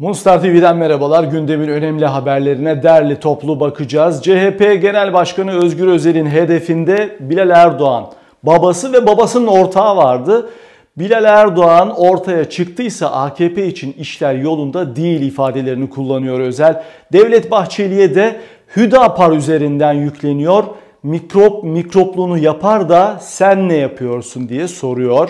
Monster TV'den merhabalar. Gündemin önemli haberlerine derli toplu bakacağız. CHP Genel Başkanı Özgür Özel'in hedefinde Bilal Erdoğan, babası ve babasının ortağı vardı. Bilal Erdoğan ortaya çıktıysa AKP için işler yolunda değil ifadelerini kullanıyor Özel. Devlet Bahçeli'ye de Hüdapar üzerinden yükleniyor. Mikrop mikropluğunu yapar da sen ne yapıyorsun diye soruyor.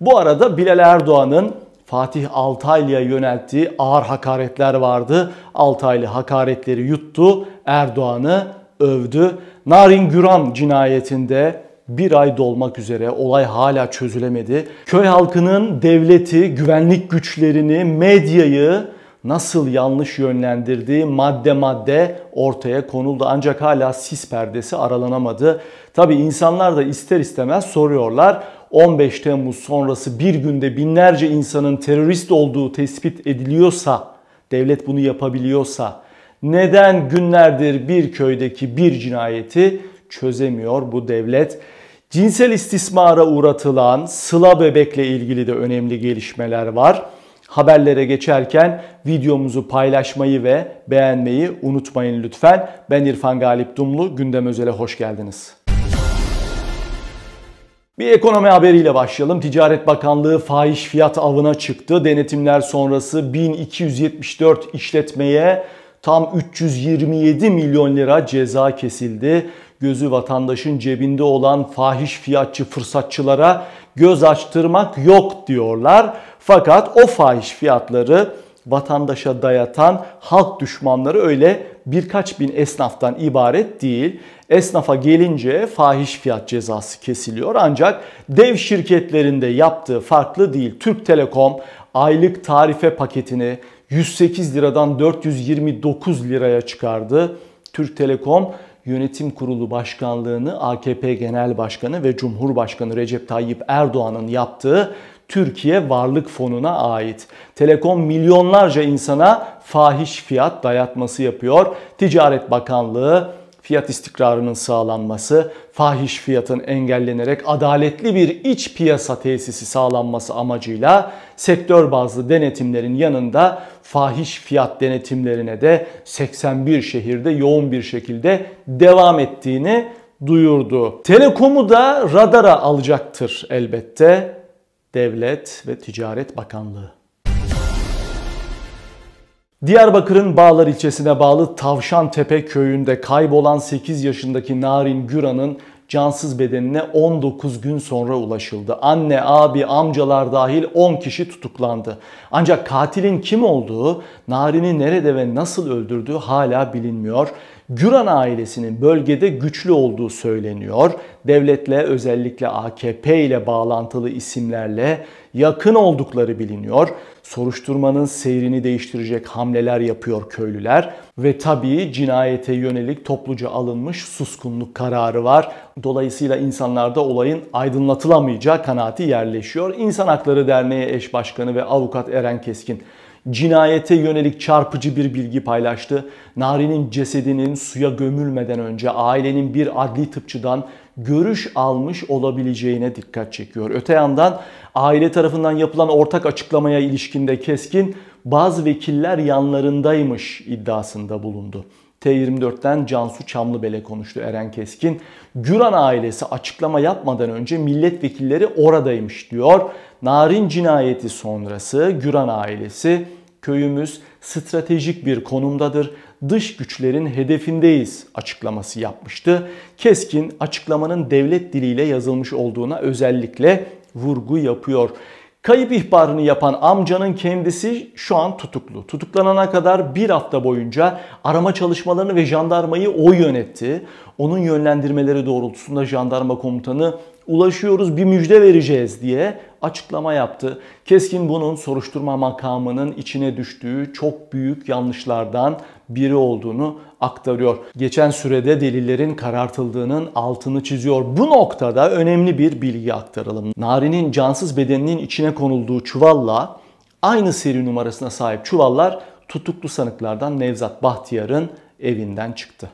Bu arada Bilal Erdoğan'ın Fatih Altaylı'ya yönelttiği ağır hakaretler vardı. Altaylı hakaretleri yuttu, Erdoğan'ı övdü. Narin Güran cinayetinde bir ay dolmak üzere olay hala çözülemedi. Köy halkının devleti, güvenlik güçlerini, medyayı nasıl yanlış yönlendirdiği madde madde ortaya konuldu. Ancak hala sis perdesi aralanamadı. Tabi insanlar da ister istemez soruyorlar 15 Temmuz sonrası bir günde binlerce insanın terörist olduğu tespit ediliyorsa, devlet bunu yapabiliyorsa neden günlerdir bir köydeki bir cinayeti çözemiyor bu devlet? Cinsel istismara uğratılan Sıla Bebek'le ilgili de önemli gelişmeler var. Haberlere geçerken videomuzu paylaşmayı ve beğenmeyi unutmayın lütfen. Ben İrfan Galip Dumlu, Gündem Özel'e hoş geldiniz. Bir ekonomi haberiyle başlayalım. Ticaret Bakanlığı fahiş fiyat avına çıktı. Denetimler sonrası 1274 işletmeye tam 327 milyon lira ceza kesildi. Gözü vatandaşın cebinde olan fahiş fiyatçı fırsatçılara göz açtırmak yok diyorlar. Fakat o fahiş fiyatları vatandaşa dayatan halk düşmanları öyle birkaç bin esnaftan ibaret değil. Esnafa gelince fahiş fiyat cezası kesiliyor ancak dev şirketlerinde yaptığı farklı değil. Türk Telekom aylık tarife paketini 108 liradan 429 liraya çıkardı. Türk Telekom Yönetim Kurulu Başkanlığını AKP Genel Başkanı ve Cumhurbaşkanı Recep Tayyip Erdoğan'ın yaptığı Türkiye Varlık Fonu'na ait. Telekom milyonlarca insana fahiş fiyat dayatması yapıyor. Ticaret Bakanlığı fiyat istikrarının sağlanması, fahiş fiyatın engellenerek adaletli bir iç piyasa tesisi sağlanması amacıyla sektör bazlı denetimlerin yanında fahiş fiyat denetimlerine de 81 şehirde yoğun bir şekilde devam ettiğini duyurdu. Telekom'u da radara alacaktır elbette. Devlet ve Ticaret Bakanlığı. Diyarbakır'ın Bağlar ilçesine bağlı Tavşan Tepe köyünde kaybolan 8 yaşındaki Narin Güran'ın cansız bedenine 19 gün sonra ulaşıldı. Anne, abi, amcalar dahil 10 kişi tutuklandı. Ancak katilin kim olduğu, Narin'i nerede ve nasıl öldürdüğü hala bilinmiyor. Güran ailesinin bölgede güçlü olduğu söyleniyor. Devletle özellikle AKP ile bağlantılı isimlerle yakın oldukları biliniyor. Soruşturmanın seyrini değiştirecek hamleler yapıyor köylüler ve tabii cinayete yönelik topluca alınmış suskunluk kararı var. Dolayısıyla insanlarda olayın aydınlatılamayacağı kanaati yerleşiyor. İnsan Hakları Derneği eş başkanı ve avukat Eren Keskin cinayete yönelik çarpıcı bir bilgi paylaştı. Nari'nin cesedinin suya gömülmeden önce ailenin bir adli tıpçıdan görüş almış olabileceğine dikkat çekiyor. Öte yandan aile tarafından yapılan ortak açıklamaya ilişkinde Keskin bazı vekiller yanlarındaymış iddiasında bulundu. T24'ten Cansu Çamlıbel'e konuştu Eren Keskin. Güran ailesi açıklama yapmadan önce milletvekilleri oradaymış diyor. Narin cinayeti sonrası Güran ailesi köyümüz stratejik bir konumdadır. Dış güçlerin hedefindeyiz açıklaması yapmıştı. Keskin açıklamanın devlet diliyle yazılmış olduğuna özellikle vurgu yapıyor. Kayıp ihbarını yapan amcanın kendisi şu an tutuklu. Tutuklanana kadar bir hafta boyunca arama çalışmalarını ve jandarmayı o yönetti. Onun yönlendirmeleri doğrultusunda jandarma komutanı ulaşıyoruz bir müjde vereceğiz diye açıklama yaptı. Keskin bunun soruşturma makamının içine düştüğü çok büyük yanlışlardan biri olduğunu aktarıyor. Geçen sürede delillerin karartıldığının altını çiziyor. Bu noktada önemli bir bilgi aktaralım. Nari'nin cansız bedeninin içine konulduğu çuvalla aynı seri numarasına sahip çuvallar tutuklu sanıklardan Nevzat Bahtiyar'ın evinden çıktı.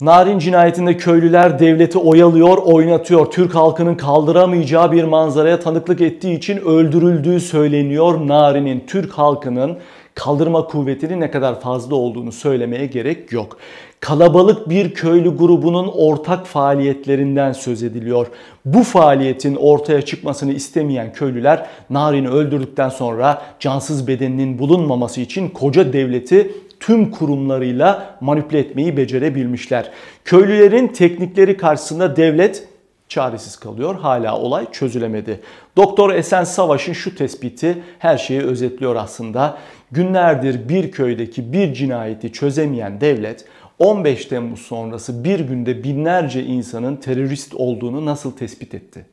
Narin cinayetinde köylüler devleti oyalıyor, oynatıyor. Türk halkının kaldıramayacağı bir manzaraya tanıklık ettiği için öldürüldüğü söyleniyor. Narin'in Türk halkının kaldırma kuvvetinin ne kadar fazla olduğunu söylemeye gerek yok. Kalabalık bir köylü grubunun ortak faaliyetlerinden söz ediliyor. Bu faaliyetin ortaya çıkmasını istemeyen köylüler Narin'i öldürdükten sonra cansız bedeninin bulunmaması için koca devleti tüm kurumlarıyla manipüle etmeyi becerebilmişler. Köylülerin teknikleri karşısında devlet çaresiz kalıyor. Hala olay çözülemedi. Doktor Esen Savaş'ın şu tespiti her şeyi özetliyor aslında. Günlerdir bir köydeki bir cinayeti çözemeyen devlet 15 Temmuz sonrası bir günde binlerce insanın terörist olduğunu nasıl tespit etti?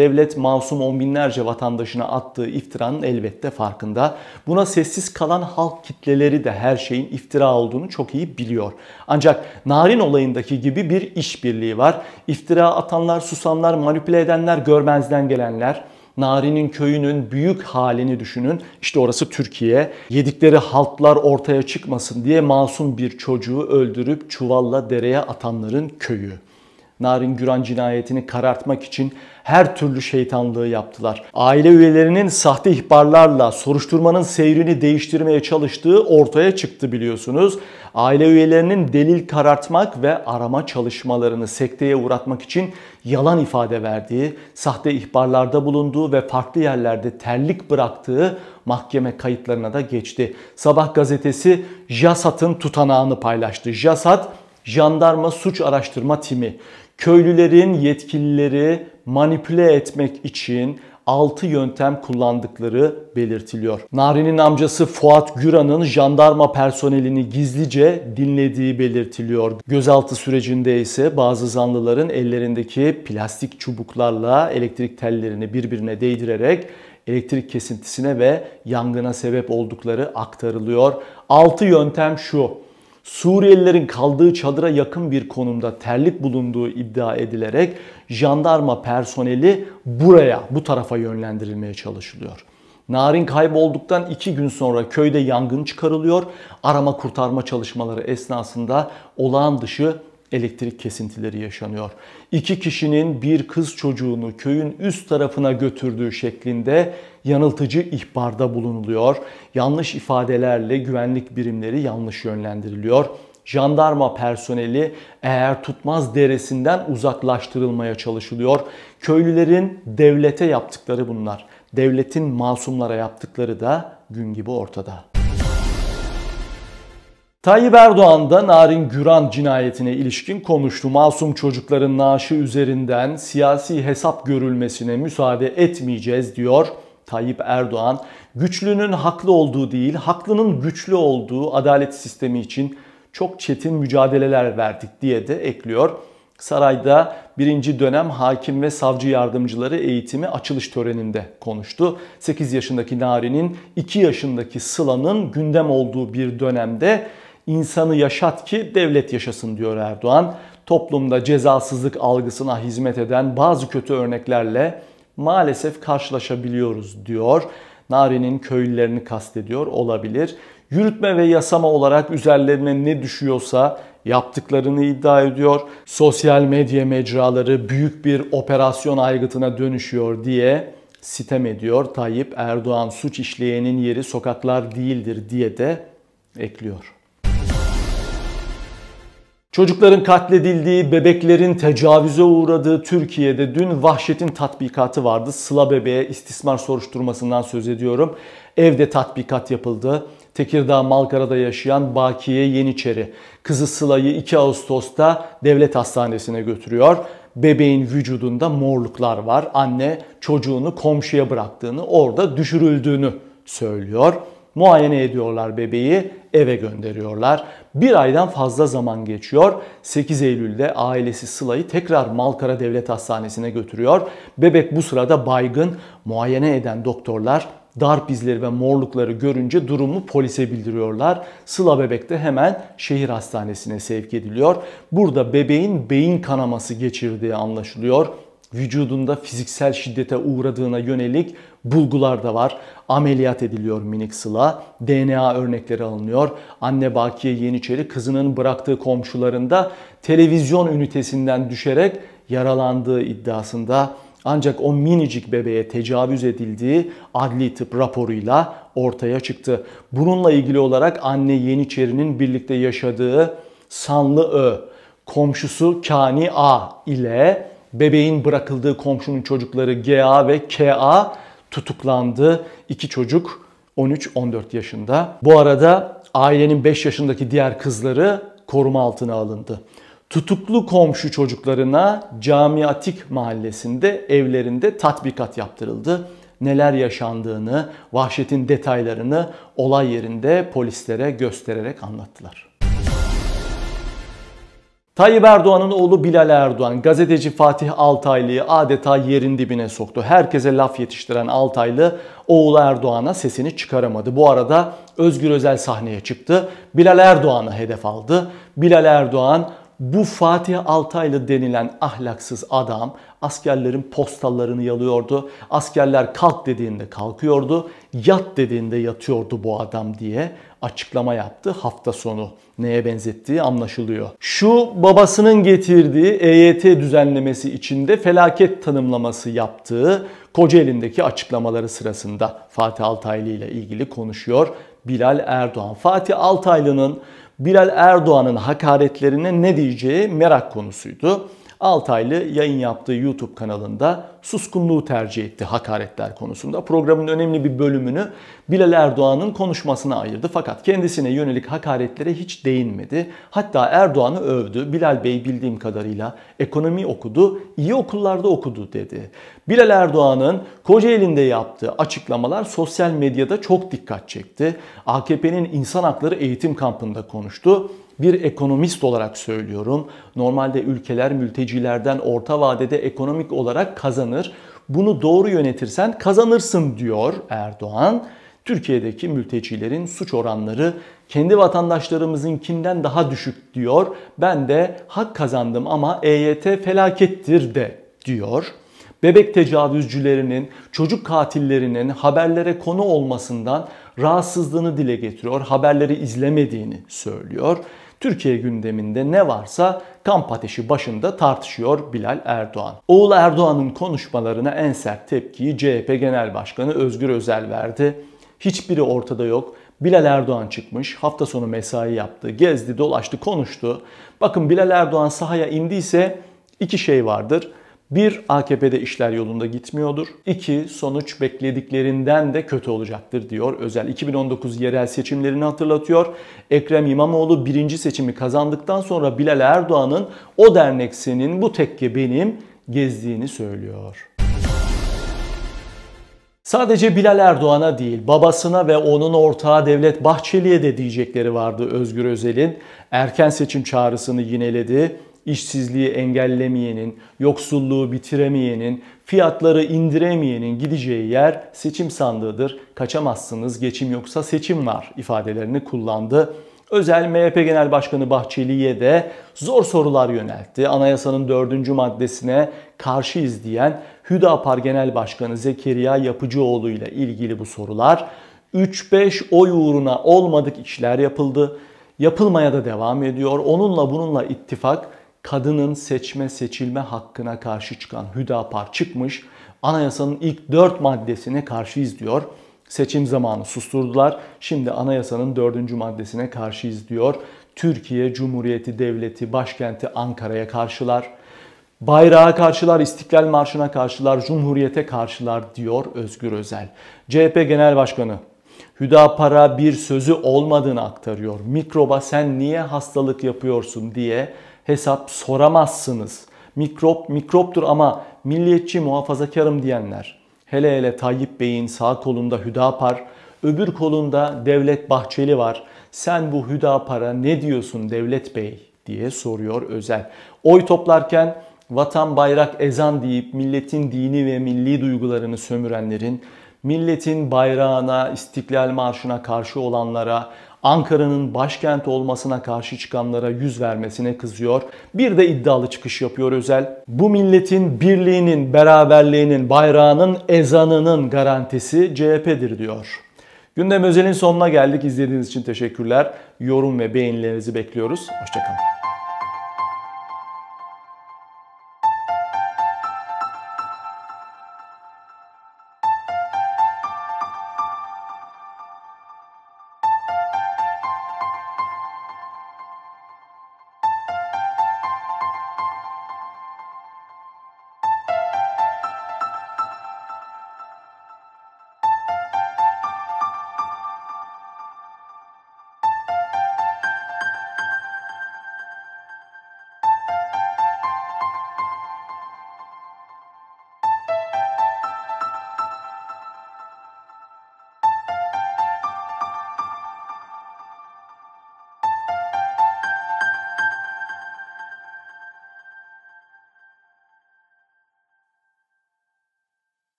Devlet masum on binlerce vatandaşına attığı iftiranın elbette farkında. Buna sessiz kalan halk kitleleri de her şeyin iftira olduğunu çok iyi biliyor. Ancak Narin olayındaki gibi bir işbirliği var. İftira atanlar, susanlar, manipüle edenler, görmezden gelenler. Nari'nin köyünün büyük halini düşünün. İşte orası Türkiye. Yedikleri haltlar ortaya çıkmasın diye masum bir çocuğu öldürüp çuvalla dereye atanların köyü. Narin Güran cinayetini karartmak için her türlü şeytanlığı yaptılar. Aile üyelerinin sahte ihbarlarla soruşturmanın seyrini değiştirmeye çalıştığı ortaya çıktı biliyorsunuz. Aile üyelerinin delil karartmak ve arama çalışmalarını sekteye uğratmak için yalan ifade verdiği, sahte ihbarlarda bulunduğu ve farklı yerlerde terlik bıraktığı mahkeme kayıtlarına da geçti. Sabah gazetesi JASAT'ın tutanağını paylaştı. JASAT Jandarma Suç Araştırma Timi köylülerin, yetkilileri, manipüle etmek için 6 yöntem kullandıkları belirtiliyor. Nari'nin amcası Fuat Güran'ın jandarma personelini gizlice dinlediği belirtiliyor. Gözaltı sürecinde ise bazı zanlıların ellerindeki plastik çubuklarla elektrik tellerini birbirine değdirerek elektrik kesintisine ve yangına sebep oldukları aktarılıyor. 6 yöntem şu. Suriyelilerin kaldığı çadıra yakın bir konumda terlik bulunduğu iddia edilerek jandarma personeli buraya, bu tarafa yönlendirilmeye çalışılıyor. Narin kaybolduktan iki gün sonra köyde yangın çıkarılıyor. Arama kurtarma çalışmaları esnasında olağan dışı elektrik kesintileri yaşanıyor. İki kişinin bir kız çocuğunu köyün üst tarafına götürdüğü şeklinde yanıltıcı ihbarda bulunuluyor. Yanlış ifadelerle güvenlik birimleri yanlış yönlendiriliyor jandarma personeli eğer tutmaz deresinden uzaklaştırılmaya çalışılıyor. Köylülerin devlete yaptıkları bunlar. Devletin masumlara yaptıkları da gün gibi ortada. Tayyip Erdoğan da Narin Güran cinayetine ilişkin konuştu. Masum çocukların naaşı üzerinden siyasi hesap görülmesine müsaade etmeyeceğiz diyor. Tayyip Erdoğan güçlünün haklı olduğu değil, haklının güçlü olduğu adalet sistemi için çok çetin mücadeleler verdik diye de ekliyor. Sarayda birinci dönem hakim ve savcı yardımcıları eğitimi açılış töreninde konuştu. 8 yaşındaki Nari'nin 2 yaşındaki Sıla'nın gündem olduğu bir dönemde insanı yaşat ki devlet yaşasın diyor Erdoğan. Toplumda cezasızlık algısına hizmet eden bazı kötü örneklerle maalesef karşılaşabiliyoruz diyor. Nari'nin köylülerini kastediyor olabilir. Yürütme ve yasama olarak üzerlerine ne düşüyorsa yaptıklarını iddia ediyor. Sosyal medya mecraları büyük bir operasyon aygıtına dönüşüyor diye sitem ediyor. Tayyip Erdoğan suç işleyenin yeri sokaklar değildir diye de ekliyor. Çocukların katledildiği, bebeklerin tecavüze uğradığı Türkiye'de dün vahşetin tatbikatı vardı. Sıla bebeğe istismar soruşturmasından söz ediyorum. Evde tatbikat yapıldı. Tekirdağ Malkara'da yaşayan Bakiye Yeniçeri. Kızı Sıla'yı 2 Ağustos'ta devlet hastanesine götürüyor. Bebeğin vücudunda morluklar var. Anne çocuğunu komşuya bıraktığını, orada düşürüldüğünü söylüyor. Muayene ediyorlar bebeği, eve gönderiyorlar. Bir aydan fazla zaman geçiyor. 8 Eylül'de ailesi Sıla'yı tekrar Malkara Devlet Hastanesi'ne götürüyor. Bebek bu sırada baygın. Muayene eden doktorlar darp izleri ve morlukları görünce durumu polise bildiriyorlar. Sıla bebek de hemen şehir hastanesine sevk ediliyor. Burada bebeğin beyin kanaması geçirdiği anlaşılıyor. Vücudunda fiziksel şiddete uğradığına yönelik bulgular da var. Ameliyat ediliyor minik Sıla. DNA örnekleri alınıyor. Anne Bakiye Yeniçeri kızının bıraktığı komşularında televizyon ünitesinden düşerek yaralandığı iddiasında ancak o minicik bebeğe tecavüz edildiği adli tıp raporuyla ortaya çıktı. Bununla ilgili olarak anne Yeniçeri'nin birlikte yaşadığı Sanlı Ö, komşusu Kani A ile bebeğin bırakıldığı komşunun çocukları GA ve KA tutuklandı. İki çocuk 13-14 yaşında. Bu arada ailenin 5 yaşındaki diğer kızları koruma altına alındı tutuklu komşu çocuklarına Camiatik Mahallesi'nde evlerinde tatbikat yaptırıldı. Neler yaşandığını, vahşetin detaylarını olay yerinde polislere göstererek anlattılar. Tayyip Erdoğan'ın oğlu Bilal Erdoğan gazeteci Fatih Altaylı'yı adeta yerin dibine soktu. Herkese laf yetiştiren Altaylı oğlu Erdoğan'a sesini çıkaramadı. Bu arada Özgür Özel sahneye çıktı. Bilal Erdoğan'ı hedef aldı. Bilal Erdoğan bu Fatih Altaylı denilen ahlaksız adam askerlerin postallarını yalıyordu. Askerler kalk dediğinde kalkıyordu, yat dediğinde yatıyordu bu adam diye açıklama yaptı. Hafta sonu neye benzettiği anlaşılıyor. Şu babasının getirdiği EYT düzenlemesi içinde felaket tanımlaması yaptığı Kocaeli'ndeki açıklamaları sırasında Fatih Altaylı ile ilgili konuşuyor Bilal Erdoğan. Fatih Altaylı'nın Bilal Erdoğan'ın hakaretlerine ne diyeceği merak konusuydu. Altaylı yayın yaptığı YouTube kanalında suskunluğu tercih etti hakaretler konusunda. Programın önemli bir bölümünü Bilal Erdoğan'ın konuşmasına ayırdı fakat kendisine yönelik hakaretlere hiç değinmedi. Hatta Erdoğan'ı övdü. Bilal Bey bildiğim kadarıyla ekonomi okudu, iyi okullarda okudu dedi. Bilal Erdoğan'ın Kocaeli'nde yaptığı açıklamalar sosyal medyada çok dikkat çekti. AKP'nin insan hakları eğitim kampında konuştu bir ekonomist olarak söylüyorum. Normalde ülkeler mültecilerden orta vadede ekonomik olarak kazanır. Bunu doğru yönetirsen kazanırsın diyor Erdoğan. Türkiye'deki mültecilerin suç oranları kendi vatandaşlarımızınkinden daha düşük diyor. Ben de hak kazandım ama EYT felakettir de diyor bebek tecavüzcülerinin, çocuk katillerinin haberlere konu olmasından rahatsızlığını dile getiriyor. Haberleri izlemediğini söylüyor. Türkiye gündeminde ne varsa kamp ateşi başında tartışıyor Bilal Erdoğan. Oğul Erdoğan'ın konuşmalarına en sert tepkiyi CHP Genel Başkanı Özgür Özel verdi. Hiçbiri ortada yok. Bilal Erdoğan çıkmış, hafta sonu mesai yaptı, gezdi, dolaştı, konuştu. Bakın Bilal Erdoğan sahaya indiyse iki şey vardır. Bir, AKP'de işler yolunda gitmiyordur. İki, sonuç beklediklerinden de kötü olacaktır diyor. Özel 2019 yerel seçimlerini hatırlatıyor. Ekrem İmamoğlu birinci seçimi kazandıktan sonra Bilal Erdoğan'ın o derneksinin bu tekke benim gezdiğini söylüyor. Sadece Bilal Erdoğan'a değil, babasına ve onun ortağı Devlet Bahçeli'ye de diyecekleri vardı Özgür Özel'in. Erken seçim çağrısını yineledi. İşsizliği engellemeyenin, yoksulluğu bitiremeyenin, fiyatları indiremeyenin gideceği yer seçim sandığıdır. Kaçamazsınız, geçim yoksa seçim var ifadelerini kullandı. Özel MHP Genel Başkanı Bahçeli'ye de zor sorular yöneltti. Anayasanın 4. maddesine karşıyız diyen Hüdapar Genel Başkanı Zekeriya Yapıcıoğlu ile ilgili bu sorular. 3-5 oy uğruna olmadık işler yapıldı. Yapılmaya da devam ediyor. Onunla bununla ittifak kadının seçme seçilme hakkına karşı çıkan Hüdapar çıkmış. Anayasanın ilk 4 maddesine karşıyız diyor seçim zamanı susturdular. Şimdi anayasanın dördüncü maddesine karşıyız diyor. Türkiye Cumhuriyeti Devleti başkenti Ankara'ya karşılar. Bayrağa karşılar, İstiklal Marşı'na karşılar, Cumhuriyete karşılar diyor Özgür Özel. CHP Genel Başkanı Hüdapar'a bir sözü olmadığını aktarıyor. Mikroba sen niye hastalık yapıyorsun diye hesap soramazsınız. Mikrop mikroptur ama milliyetçi muhafazakarım diyenler, Hele hele Tayyip Bey'in sağ kolunda Hüdapar, öbür kolunda Devlet Bahçeli var. Sen bu Hüdapar'a ne diyorsun Devlet Bey diye soruyor Özel. Oy toplarken vatan bayrak ezan deyip milletin dini ve milli duygularını sömürenlerin, milletin bayrağına, istiklal marşına karşı olanlara, Ankara'nın başkent olmasına karşı çıkanlara yüz vermesine kızıyor. Bir de iddialı çıkış yapıyor Özel. Bu milletin birliğinin, beraberliğinin, bayrağının, ezanının garantisi CHP'dir diyor. Gündem Özel'in sonuna geldik. İzlediğiniz için teşekkürler. Yorum ve beğenilerinizi bekliyoruz. Hoşçakalın.